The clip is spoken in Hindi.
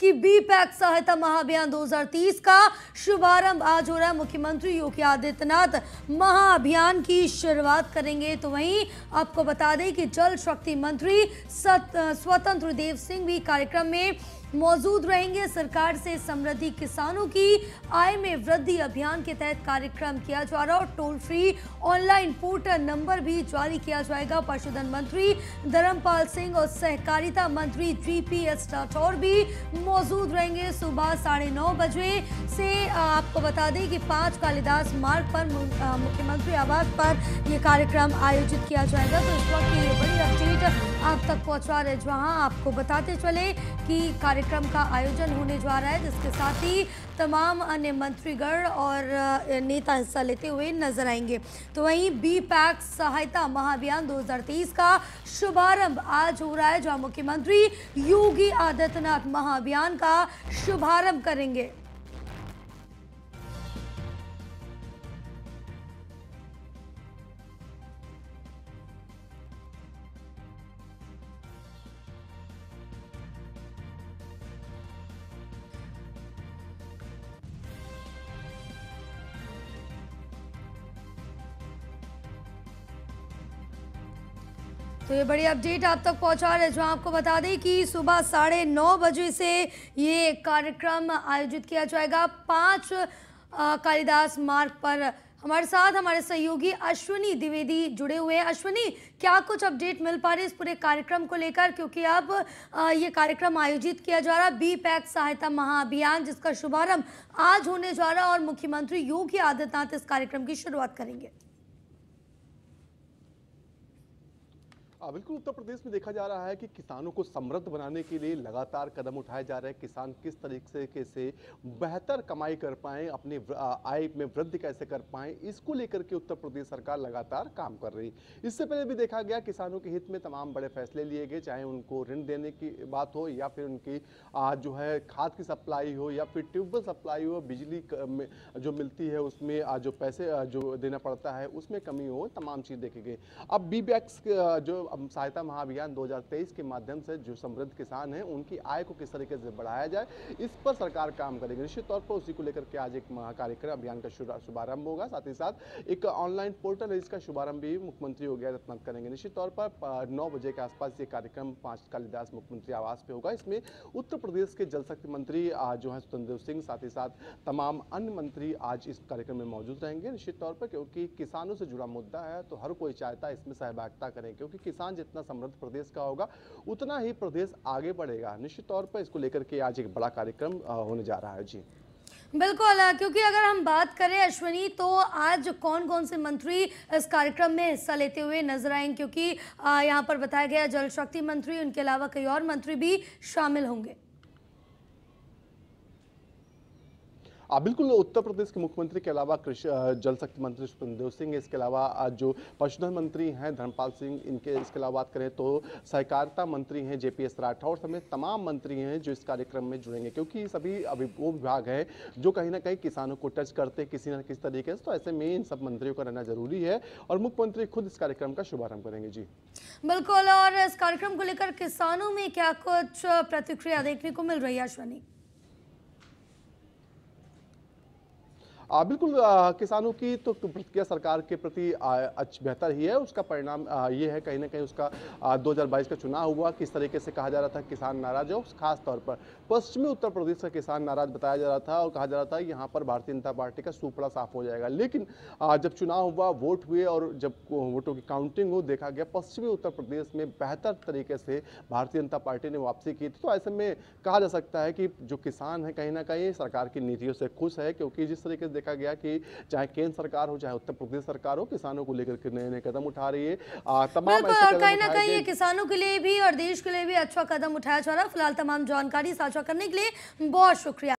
कि बी पैक सहायता महाअभियान 2030 का शुभारंभ आज हो रहा है मुख्यमंत्री योगी आदित्यनाथ महाअभियान की शुरुआत करेंगे तो वहीं आपको बता दें कि जल शक्ति मंत्री स्वतंत्र देव सिंह भी कार्यक्रम में मौजूद रहेंगे सरकार से समृद्धि किसानों की आय में वृद्धि अभियान के तहत कार्यक्रम किया जा रहा और toll free online portal number भी जारी किया जाएगा पशुधन मंत्री धर्मपाल सिंह और सहकारिता मंत्री जी पी एस राठौर भी मौजूद रहेंगे सुबह साढ़े नौ बजे से आपको बता दें कि पांच कालिदास मार्ग पर मुख्यमंत्री आवास पर यह कार्यक्रम आयोजित किया जाएगा तो इस वक्त ये बड़ी अपडेट आप तक पहुंचा रहे जहाँ आपको बताते चले कि कार्य कार्यक्रम का आयोजन होने जा रहा है जिसके साथ ही तमाम अन्य मंत्रीगण और नेता हिस्सा लेते हुए नजर आएंगे तो वहीं बी पैक सहायता महाअभियान 2023 का शुभारंभ आज हो रहा है जहां मुख्यमंत्री योगी आदित्यनाथ महाअभियान का शुभारंभ करेंगे तो ये बड़ी अपडेट आप तक पहुंचा रहे जो आपको बता दें कि सुबह साढ़े नौ बजे से ये कार्यक्रम आयोजित किया जाएगा पाँच कालिदास मार्ग पर हमारे साथ हमारे सहयोगी अश्विनी द्विवेदी जुड़े हुए हैं अश्विनी क्या कुछ अपडेट मिल पा रही है इस पूरे कार्यक्रम को लेकर क्योंकि अब ये कार्यक्रम आयोजित किया जा रहा है बी पैक सहायता महाअभियान जिसका शुभारंभ आज होने जा रहा है और मुख्यमंत्री योगी आदित्यनाथ इस कार्यक्रम की शुरुआत करेंगे हाँ, बिल्कुल उत्तर प्रदेश में देखा जा रहा है कि किसानों को समृद्ध बनाने के लिए लगातार कदम उठाए जा रहे हैं किसान किस तरीके से, से बेहतर कमाई कर पाएँ अपने आय में वृद्धि कैसे कर पाएँ इसको लेकर के उत्तर प्रदेश सरकार लगातार काम कर रही इससे पहले भी देखा गया किसानों के हित में तमाम बड़े फैसले लिए गए चाहे उनको ऋण देने की बात हो या फिर उनकी जो है खाद की सप्लाई हो या फिर ट्यूबवेल सप्लाई हो बिजली जो मिलती है उसमें जो पैसे जो देना पड़ता है उसमें कमी हो तमाम चीज़ देखे गए अब बी जो सहायता महाअभियान 2023 के माध्यम से जो समृद्ध किसान हैं उनकी आय को किस तरीके से बढ़ाया जाए इस पर सरकार काम करेगी निश्चित तौर पर उसी को लेकर के आज एक महाकार्यक्रम अभियान का शुभारंभ होगा साथ ही साथ एक ऑनलाइन पोर्टल है इसका शुभारंभ भी मुख्यमंत्री योगी आदित्यनाथ करेंगे निश्चित तौर पर नौ बजे के आसपास ये कार्यक्रम पांच कालिदास मुख्यमंत्री आवास पे होगा इसमें उत्तर प्रदेश के जल शक्ति मंत्री जो है स्वतंत्र सिंह साथ ही साथ तमाम अन्य मंत्री आज इस कार्यक्रम में मौजूद रहेंगे निश्चित तौर पर क्योंकि किसानों से जुड़ा मुद्दा है तो हर कोई चाहता है इसमें सहभागिता करें क्योंकि किसान किसान जितना समृद्ध प्रदेश का होगा उतना ही प्रदेश आगे बढ़ेगा निश्चित तौर पर इसको लेकर के आज एक बड़ा कार्यक्रम होने जा रहा है जी बिल्कुल क्योंकि अगर हम बात करें अश्विनी तो आज कौन कौन से मंत्री इस कार्यक्रम में हिस्सा लेते हुए नजर आएंगे क्योंकि यहाँ पर बताया गया जल शक्ति मंत्री उनके अलावा कई और मंत्री भी शामिल होंगे बिल्कुल उत्तर प्रदेश के मुख्यमंत्री के अलावा कृषि जल शक्ति मंत्री सुखदेव सिंह इसके अलावा जो पशुधन मंत्री हैं धर्मपाल सिंह इनके इसके अलावा बात करें तो सहकारिता मंत्री हैं जे पी एस राठौर समेत तमाम मंत्री हैं जो इस कार्यक्रम में जुड़ेंगे क्योंकि सभी अभी वो विभाग हैं जो कहीं ना कहीं किसानों को टच करते किसी न किसी तरीके से तो ऐसे में इन सब मंत्रियों का रहना जरूरी है और मुख्यमंत्री खुद इस कार्यक्रम का शुभारंभ करेंगे जी बिल्कुल और इस कार्यक्रम को लेकर किसानों में क्या कुछ प्रतिक्रिया देखने को मिल रही है अश्वनी आ, बिल्कुल आ, किसानों की तो प्रतिक्रिया सरकार के प्रति अच्छा बेहतर ही है उसका परिणाम ये है कहीं ना कहीं उसका दो का चुनाव हुआ किस तरीके से कहा जा रहा था किसान नाराज है खास तौर पर पश्चिमी उत्तर प्रदेश का किसान नाराज बताया जा रहा था और कहा जा रहा था यहाँ पर भारतीय जनता पार्टी का सुपड़ा साफ हो जाएगा लेकिन जब चुनाव हुआ वोट हुए और जब वोटों की काउंटिंग हो देखा गया पश्चिमी उत्तर प्रदेश में बेहतर तरीके से भारतीय जनता पार्टी ने वापसी की तो ऐसे में कहा जा सकता है कि जो किसान है कहीं ना कहीं सरकार की नीतियों से खुश है क्योंकि जिस तरीके से देखा गया कि चाहे केंद्र सरकार हो चाहे उत्तर प्रदेश सरकार हो किसानों को लेकर नए नए कदम उठा रही है तमाम कहीं ना कहीं किसानों के लिए भी और देश के लिए भी अच्छा कदम उठाया जा रहा है फिलहाल तमाम जानकारी साझा करने के लिए बहुत शुक्रिया